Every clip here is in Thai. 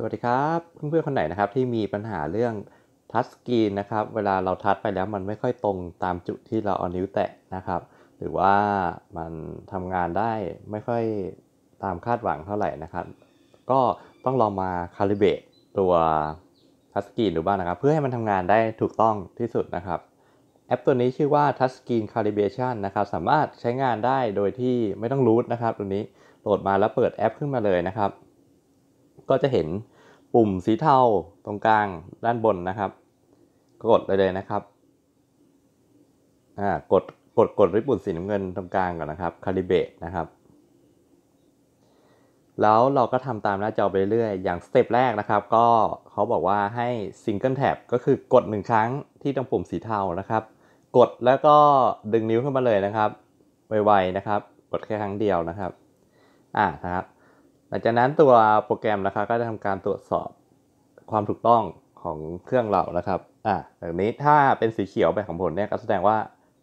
สวัสดีครับเพื่อนๆคนไหนนะครับที่มีปัญหาเรื่องทัชสกรีนนะครับเวลาเราทัชไปแล้วมันไม่ค่อยตรงตามจุดที่เราเอานิ้วแตะนะครับหรือว่ามันทำงานได้ไม่ค่อยตามคาดหวังเท่าไหร่นะครับ ก็ต้องลองมาคาลิเบตตัวทัชสกรีนดูบ้างนะครับ เพื่อให้มันทำงานได้ถูกต้องที่สุดนะครับ แอปตัวนี้ชื่อว่า Touch Screen Calibration นะครับสามารถใช้งานได้โดยที่ไม่ต้องรูทนะครับ ตัวนี้โหลดมาแล้วเปิดแอปขึ้นมาเลยนะครับก็จะเห็นปุ่มสีเทาตรงกลางด้านบนนะครับ กดเลยเลยนะครับ อ่า กด กด กดริบบุนสีน้ำเงินตรงกลางก่อนนะครับ คาลิเบตนะครับ แล้วเราก็ทำตามหน้าจอไปเรื่อยอย่างสเต็ปแรกนะครับ ก็เขาบอกว่าให้ s ิงเกิลแท็บก็คือกดหนึ่งครั้งที่ตรงปุ่มสีเทานะครับ กดแล้วก็ดึงนิ้วขึ้นมาเลยนะครับ ไวๆนะครับ กดแค่ครั้งเดียวนะครับ อ่านะครับหลังจากนั้นตัวโปรแกรมนะครับก็จะทำการตรวจสอบความถูกต้องของเครื่องเรานะครับ อ่าแบบนี้ถ้าเป็นสีเขียวแบบของผลเนี่ยก็แสดงว่า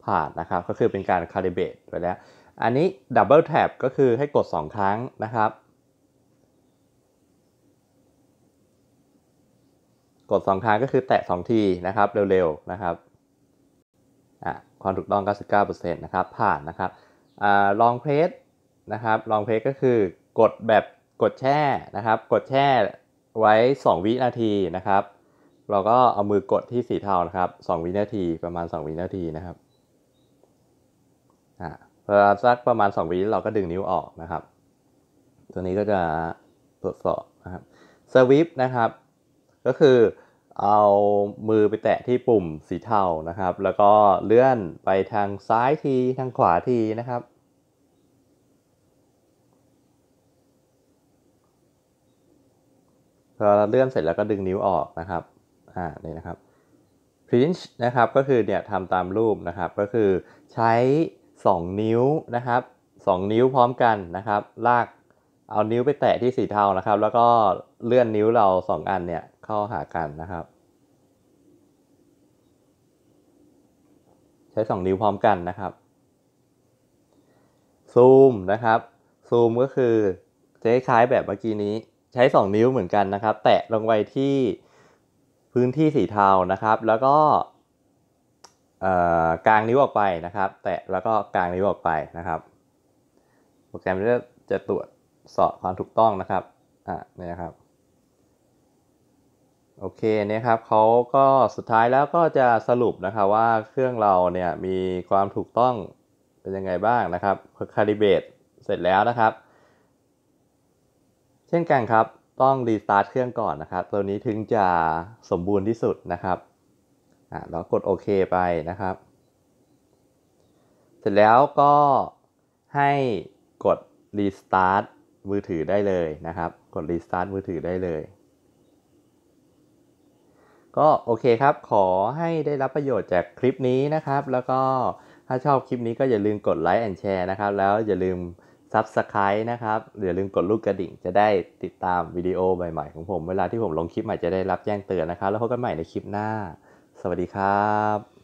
ผ่านนะครับ ก็คือเป็นการคาลิเบตไปแล้ว อันนี้ดับเบิลแท็บก็คือให้กด 2 ครั้งนะครับ กด 2 ครั้งก็คือแตะ 2 ทีนะครับเร็วๆนะครับ อ่ะความถูกต้อง99%นะครับผ่านนะครับอ่าลองเพลสนะครับลองเพลสก็คือกดแบบกดแช่นะครับ กดแช่ไว้ 2 วินาทีนะครับ เราก็เอามือกดที่สีเทานะครับ 2 วินาทีประมาณ 2 วินาทีนะครับอ่าสักประมาณ2วิเราก็ดึงนิ้วออกนะครับตัวนี้ก็จะตรวจสอบนะครับสวิปนะครับ ก็คือเอามือไปแตะที่ปุ่มสีเทานะครับ แล้วก็เลื่อนไปทางซ้ายทีทางขวาทีนะครับพอเลื่อนเสร็จแล้วก็ดึงนิ้วออกนะครับ อ่านี่นะครับ p ้ i n ์นะครับ ก็คือเนี่ยทำตามรูปนะครับ ก็คือใช้ 2 นิ้วนะครับ 2 นิ้วพร้อมกันนะครับ ลาก เอานิ้วไปแตะที่สีเทานะครับ แล้วก็เลื่อนนิ้วเรา 2 อันเนี่ยเข้าหากันนะครับ ใช้ 2 นิ้วพร้อมกันนะครับ ซูมนะครับ ซูมก็คือจะคล้ายแบบเมื่อกี้นี้ใช้ 2 นิ้วเหมือนกันนะครับ แตะลงไปที่พื้นที่สีเทานะครับ แล้วก็กลางนิ้วออกไปนะครับ แตะแล้วก็กลางนิ้วออกไปนะครับ โปรแกรมจะจะตรวจสอบความถูกต้องนะครับ อ่ะนี่นะครับ โอเค เนี่ยครับ เขาก็สุดท้ายแล้วก็จะสรุปนะครับว่าเครื่องเราเนี่ยมีความถูกต้องเป็นยังไงบ้างนะครับ คาลิเบตเสร็จแล้วนะครับเช่นกันครับต้องรีสตาร์ทเครื่องก่อนนะครับ ตัวนี้ถึงจะสมบูรณ์ที่สุดนะครับอ่าแล้วกดโอเคไปนะครับ เสร็จแล้วก็ให้กดรีสตาร์ทมือถือได้เลยนะครับ กดรีสตาร์ทมือถือได้เลย ก็โอเคครับขอให้ได้รับประโยชน์จากคลิปนี้นะครับ แล้วก็ถ้าชอบคลิปนี้ก็อย่าลืมกดไลค์แอนแชร์นะครับ แล้วอย่าลืม Subscribe นะครับอย่าลืมกดลูกกระดิ่งจะได้ติดตามวิดีโอใหม่ๆของผมเวลาที่ผมลงคลิปใหม่จะได้รับแจ้งเตือนนะครับ แล้วพบกันใหม่ในคลิปหน้า สวัสดีครับ